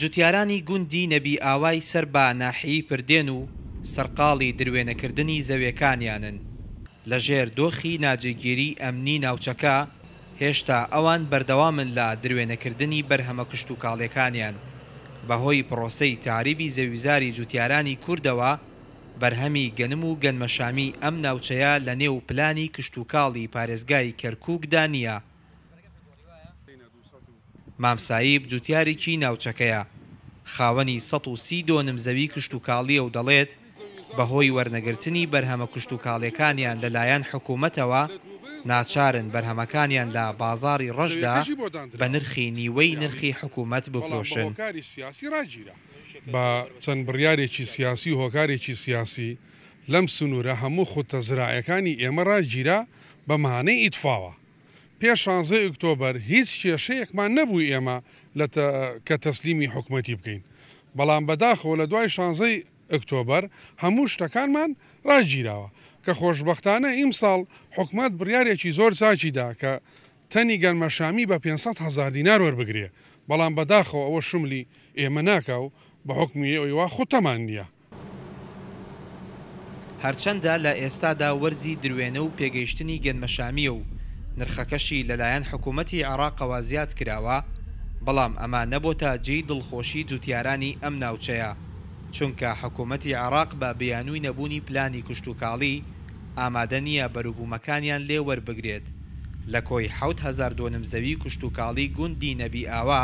جوتیارانی گوندی نەبی ئاوای سەر با ناحیی پردێن و سەرقاڵی درێنەکردنی زەویەکانیانن لە ژێر دۆخی ناجێگیری ئەمنی ناوچەکە هێشتا ئەوان بەردەوامن لە درێنەکردنی بەرهەمە کشت و کاڵیەکانیان بەهۆی پرۆسەی تاریبی زەویزاری جوتیارانی کوردەوە بەرهەمی گەنم و گەنمەشامی ئەم ناوچەیە لە نێو پلانی کشت و کاڵی پارێزگای کەرکووکدا نییە مامسایب جوتیارێکی ناوچەکەیە خاوەنی 130 دۆنم زەوی کشت و کاڵیە و دەڵێت بەهۆی وەرنەگرتنی بەرهەمە کشت و کاڵەکانیان لەلایەن حکوومەتەوە ناچارن بەرهەمەکانیان لە بازاری ڕژدا بە نرخی نیوەی نرخی حکوومەت بفرۆشن بە چەند بڕیارێکی سیاسی هۆکارێکی سیاسی لەم سنوورە هەموو خودتەزرایەکانی ئێمە ڕاجگیرا بە مانەی ئیتفاوە پێش شانزە ئۆکتۆبەر هیچ کێشەیەکمان نەبوو ئێمە لە کە تەسلیمی حکوومەتی بکەین بەڵام بەداخەوە لە دوای شانزەی ئۆکتۆبەر هەموو شتەکانمان ڕاجگیراوە کە خۆشببختانە ئیمساڵ حکومت بریارێکی زۆر ساچیدا کە تەنی گەرمەشامی بە 500 هزار دینار وەربگرێ بەڵام بەداخەوە ئەوە شملی ئێمە ناکاو بە حکمی ئەویوا خوتەمان نییە هەرچەندە لە ئێستادا وەرزی درێنە و پێگەیشتنی گەنمەشامیە و نرخەکەشی لەلایەن حکوومەتی عراقەوە زیاد کراوە بەڵام ئەما نەبۆتە جێی دڵخۆشی جوتیارانی ئەم ناوچەیە چونکە حکوومەتی عراق بە بەیانووی نەبوونی پلانی کوشتتوکاڵی ئامادە نییە بەروبوومەکانیان لێ وەربگرێت لە کۆی 1000 دۆنم زەوی کوشتتوکاڵی گوندی نەبی ئاوا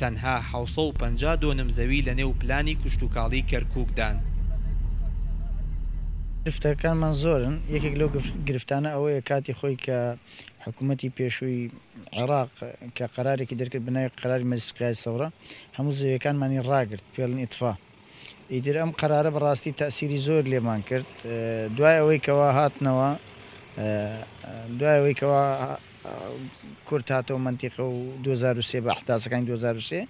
تەنها 550 دۆنم زەوی لە نێو پلانی کوشتتوکاڵی کەرکووکدان. گرفتەکانمان زۆرن یەکێک لەو گرفتانە ئەوەیە کاتی خۆی کە حکوومەتتی پێشووی عێراق کە قرارێکی دەرکرد بنای قراری مەزیسقای سەورە هەموو زەوەکانمانی ڕاگررت پێڵن ئیتفا ئیدر ئەم قرارە بەڕاستی تاسیری زۆر لێمان کرد دوای ئەوەی کەوا هاتنەوە دوای ئەوەی کەوا کورت هاتەوە منتیقە و 2023 بە حتاسەکانی 2023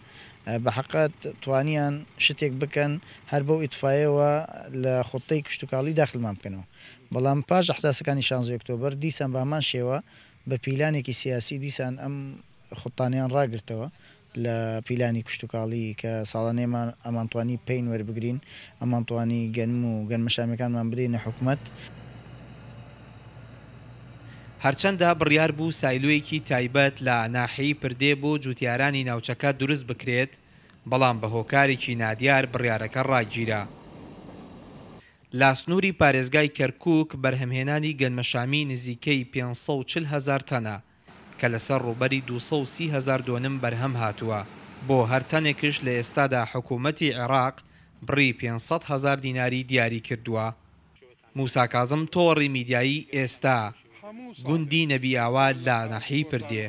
بە حقت توانیان شتێک بکەن هەر بەو ئیتفاایەوە لە خۆتەی کشتتوکاڵی داخلمان بکەنەوە بەڵام پاش احداسەکانی 16 ئۆکتۆبر دیسان بامان شێوە بە پیلانێکی سیاسی دیسان ئەم خۆتانیان ڕاگرتەوە لە پیلانی کشتتوکاڵی کە ساڵانێمان ئەمانتوانی پێین وەربگرین ئەمانتوانی گەنم و گەنمە شامەکانمان بدەینە حکوومەت. هەرچەندە بڕیار بوو سایلوەیەکی تایبەت لە ناحی پردێ بۆ جوتیارانی ناوچەکە دروست بکرێت بەڵام بە هۆکارێکی نادیار بڕیارەکە ڕاگیرە. لاسنووری پارێزگای کەرکک بەرهەمهێنانی گەنمەشامی نزیکەی 540 هزار تەنە کە لەسەر ڕوبەری 230 هزار دۆنم بەرهەم هاتووە بۆ هەرتەنێکش لە ئێستادا حکوومەتی عێراق بڕی 500 هزار دیناری دیاری کردووە. موساکازم تۆڕی میدیایی ئێستا گوندی لا لە پر پردێ